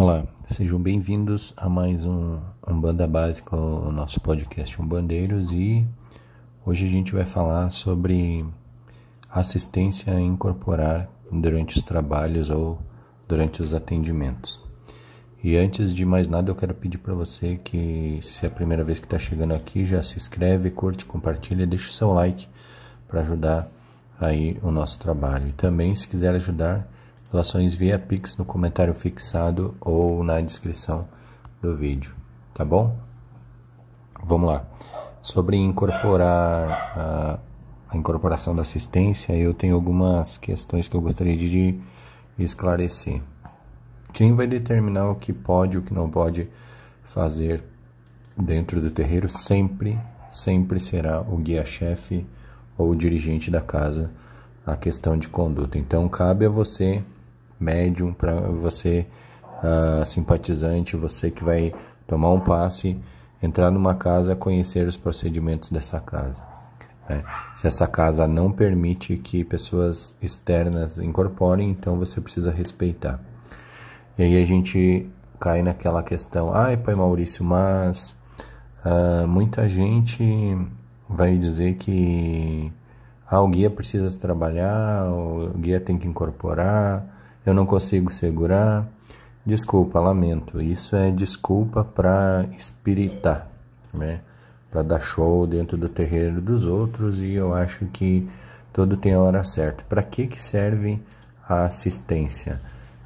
Olá, sejam bem-vindos a mais um, um Banda Básica, o nosso podcast um Bandeiros e hoje a gente vai falar sobre assistência a incorporar durante os trabalhos ou durante os atendimentos. E antes de mais nada, eu quero pedir para você que, se é a primeira vez que está chegando aqui, já se inscreve, curte, compartilha, deixa o seu like para ajudar aí o nosso trabalho. E também, se quiser ajudar, relações via Pix no comentário fixado ou na descrição do vídeo, tá bom? Vamos lá. Sobre incorporar a, a incorporação da assistência, eu tenho algumas questões que eu gostaria de esclarecer. Quem vai determinar o que pode e o que não pode fazer dentro do terreiro sempre, sempre será o guia-chefe ou o dirigente da casa a questão de conduta. Então cabe a você médium, para você uh, simpatizante, você que vai tomar um passe, entrar numa casa, conhecer os procedimentos dessa casa. Né? Se essa casa não permite que pessoas externas incorporem, então você precisa respeitar. E aí a gente cai naquela questão, ai pai Maurício, mas uh, muita gente vai dizer que ah, o guia precisa trabalhar, o guia tem que incorporar, eu não consigo segurar. Desculpa, lamento. Isso é desculpa para espiritar, né? Para dar show dentro do terreiro dos outros e eu acho que tudo tem a hora certa. Para que que serve a assistência?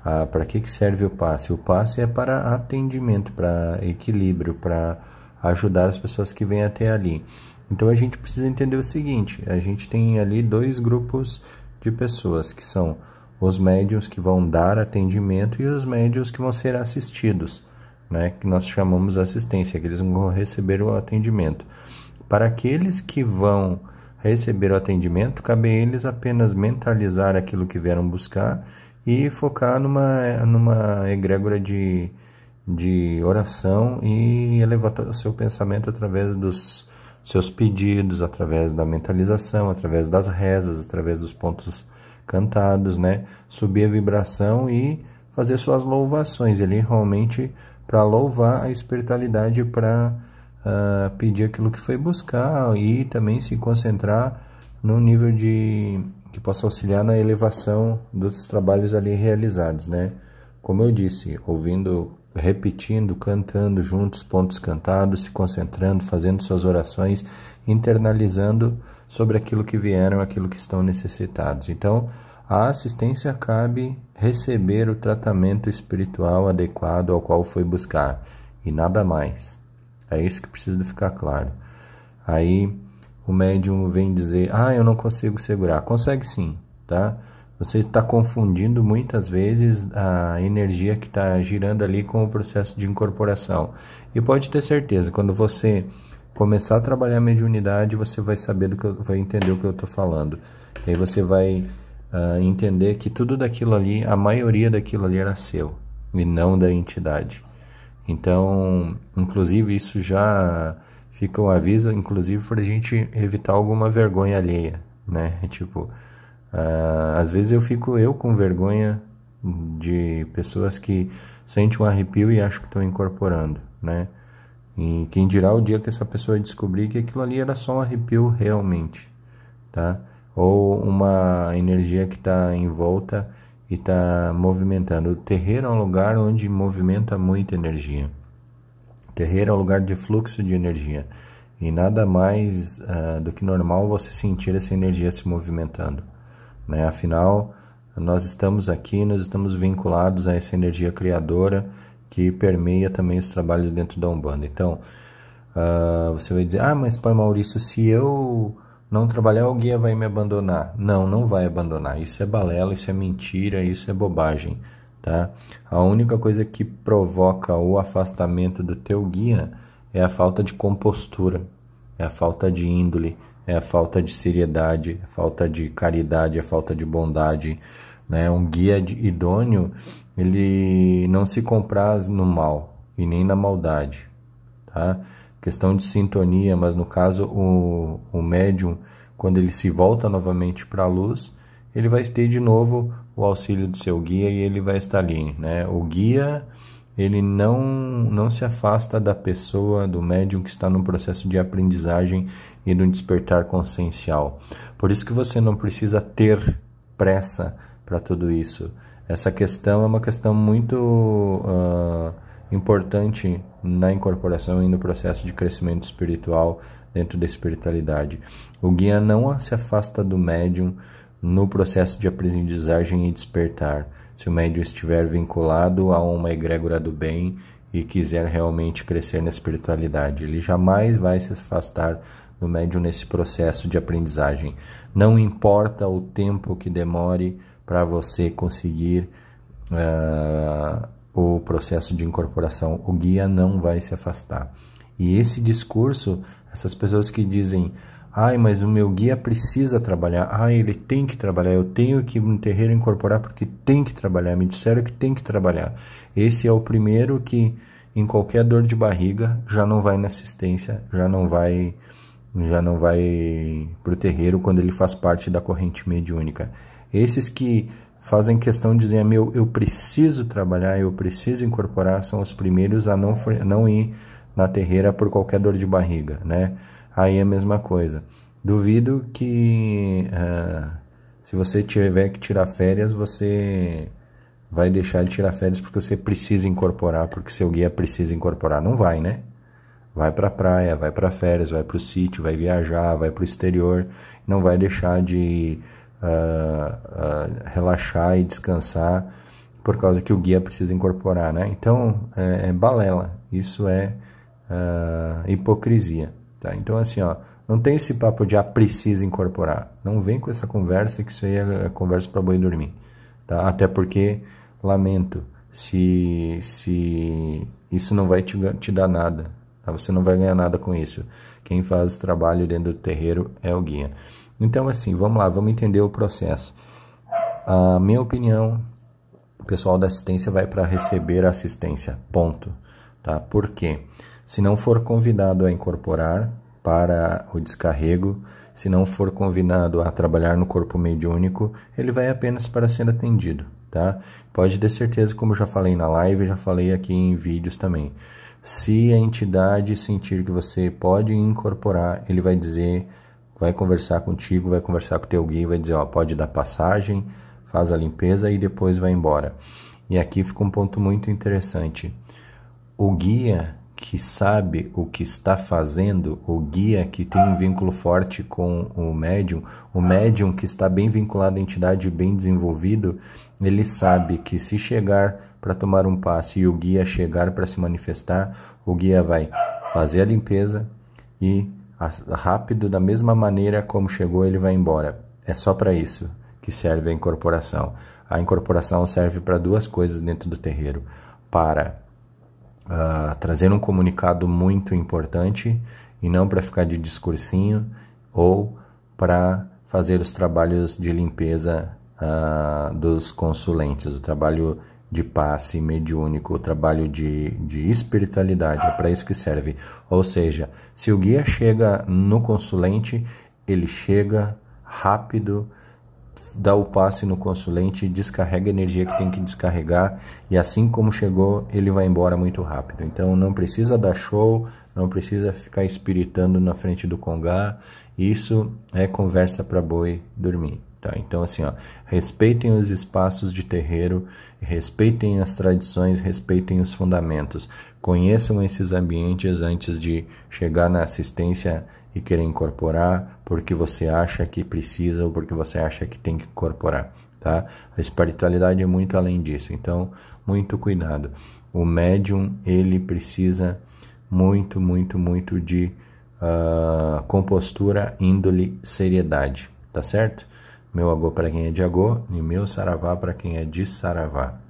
Ah, para que que serve o passe? O passe é para atendimento, para equilíbrio, para ajudar as pessoas que vêm até ali. Então a gente precisa entender o seguinte: a gente tem ali dois grupos de pessoas que são os médiuns que vão dar atendimento e os médiuns que vão ser assistidos, né, que nós chamamos assistência, que eles vão receber o atendimento. Para aqueles que vão receber o atendimento, cabe a eles apenas mentalizar aquilo que vieram buscar e focar numa, numa egrégora de, de oração e elevar o seu pensamento através dos seus pedidos, através da mentalização, através das rezas, através dos pontos cantados, né? Subir a vibração e fazer suas louvações ali realmente para louvar a espiritualidade, para uh, ah, pedir aquilo que foi buscar e também se concentrar no nível de que possa auxiliar na elevação dos trabalhos ali realizados, né? Como eu disse, ouvindo, repetindo, cantando juntos pontos cantados, se concentrando, fazendo suas orações, internalizando sobre aquilo que vieram, aquilo que estão necessitados. Então, a assistência cabe receber o tratamento espiritual adequado ao qual foi buscar e nada mais. É isso que precisa ficar claro. Aí o médium vem dizer: Ah, eu não consigo segurar. Consegue sim, tá? Você está confundindo muitas vezes a energia que está girando ali com o processo de incorporação. E pode ter certeza, quando você começar a trabalhar a mediunidade, você vai saber do que eu, vai entender o que eu estou falando. E aí você vai uh, entender que tudo daquilo ali, a maioria daquilo ali era seu e não da entidade. Então, inclusive isso já fica um aviso, inclusive para a gente evitar alguma vergonha alheia, né? Tipo, uh, às vezes eu fico eu com vergonha de pessoas que sentem um arrepio e acham que estão incorporando, né? E quem dirá o dia que essa pessoa descobrir que aquilo ali era só um arrepio realmente, tá? Ou uma energia que está em volta e está movimentando. O terreiro é um lugar onde movimenta muita energia. O terreiro é um lugar de fluxo de energia. E nada mais uh, do que normal você sentir essa energia se movimentando. Né? Afinal, nós estamos aqui, nós estamos vinculados a essa energia criadora que permeia também os trabalhos dentro da Umbanda. Então, uh, você vai dizer, ah, mas Pai Maurício, se eu não trabalhar, o guia vai me abandonar. Não, não vai abandonar. Isso é balela, isso é mentira, isso é bobagem, tá? A única coisa que provoca o afastamento do teu guia é a falta de compostura, é a falta de índole, é a falta de seriedade, é a falta de caridade, é a falta de bondade, né? Um guia idôneo ele não se compraz no mal e nem na maldade, tá? Questão de sintonia, mas no caso o, o médium, quando ele se volta novamente para a luz, ele vai ter de novo o auxílio do seu guia e ele vai estar ali, né? O guia, ele não, não se afasta da pessoa, do médium que está no processo de aprendizagem e do despertar consciencial. Por isso que você não precisa ter pressa para tudo isso. Essa questão é uma questão muito uh, importante na incorporação e no processo de crescimento espiritual dentro da espiritualidade. O guia não se afasta do médium no processo de aprendizagem e despertar. Se o médium estiver vinculado a uma egrégora do bem e quiser realmente crescer na espiritualidade, ele jamais vai se afastar do médium nesse processo de aprendizagem. Não importa o tempo que demore para você conseguir uh, o processo de incorporação. O guia não vai se afastar. E esse discurso, essas pessoas que dizem, ai, mas o meu guia precisa trabalhar, ai, ele tem que trabalhar, eu tenho que no terreiro incorporar porque tem que trabalhar, me disseram que tem que trabalhar. Esse é o primeiro que, em qualquer dor de barriga, já não vai na assistência, já não vai já não vai para o terreiro quando ele faz parte da corrente mediúnica. Esses que fazem questão de dizer, meu, eu preciso trabalhar, eu preciso incorporar, são os primeiros a não, não ir na terreira por qualquer dor de barriga, né? Aí é a mesma coisa. Duvido que ah, se você tiver que tirar férias, você vai deixar de tirar férias porque você precisa incorporar, porque seu guia precisa incorporar. Não vai, né? Vai pra praia, vai pra férias, vai pro sítio, vai viajar, vai pro exterior. Não vai deixar de uh, uh, relaxar e descansar, por causa que o guia precisa incorporar, né? Então, é, é balela, isso é uh, hipocrisia, tá? Então, assim, ó, não tem esse papo de, ah, precisa incorporar. Não vem com essa conversa, que isso aí é, é conversa para boi dormir, tá? Até porque, lamento, se, se isso não vai te, te dar nada, tá? Você não vai ganhar nada com isso. Quem faz o trabalho dentro do terreiro é o guia. Então, assim, vamos lá, vamos entender o processo. A minha opinião, o pessoal da assistência vai para receber assistência, ponto. Tá? Por quê? Se não for convidado a incorporar para o descarrego, se não for convidado a trabalhar no corpo mediúnico, ele vai apenas para ser atendido, tá? Pode ter certeza, como já falei na live, já falei aqui em vídeos também. Se a entidade sentir que você pode incorporar, ele vai dizer, vai conversar contigo, vai conversar com o teu guia, vai dizer, ó, pode dar passagem, faz a limpeza e depois vai embora. E aqui fica um ponto muito interessante. O guia que sabe o que está fazendo, o guia que tem um vínculo forte com o médium, o médium que está bem vinculado à entidade, bem desenvolvido, ele sabe que se chegar para tomar um passe e o guia chegar para se manifestar, o guia vai fazer a limpeza e rápido da mesma maneira como chegou ele vai embora. É só para isso que serve a incorporação. A incorporação serve para duas coisas dentro do terreiro: para uh, trazer um comunicado muito importante e não para ficar de discursinho ou para fazer os trabalhos de limpeza uh, dos consulentes, o trabalho de passe mediúnico, trabalho de, de espiritualidade, é para isso que serve. Ou seja, se o guia chega no consulente, ele chega rápido, dá o passe no consulente, descarrega a energia que tem que descarregar e assim como chegou, ele vai embora muito rápido. Então não precisa dar show, não precisa ficar espiritando na frente do congá. Isso é conversa para boi dormir. Tá? Então, assim, ó, respeitem os espaços de terreiro, respeitem as tradições, respeitem os fundamentos. Conheçam esses ambientes antes de chegar na assistência e querer incorporar porque você acha que precisa ou porque você acha que tem que incorporar. Tá? A espiritualidade é muito além disso, então muito cuidado. O médium ele precisa muito, muito, muito de uh, compostura, índole, seriedade, tá certo? Meu agô para quem é de agô e meu saravá para quem é de saravá.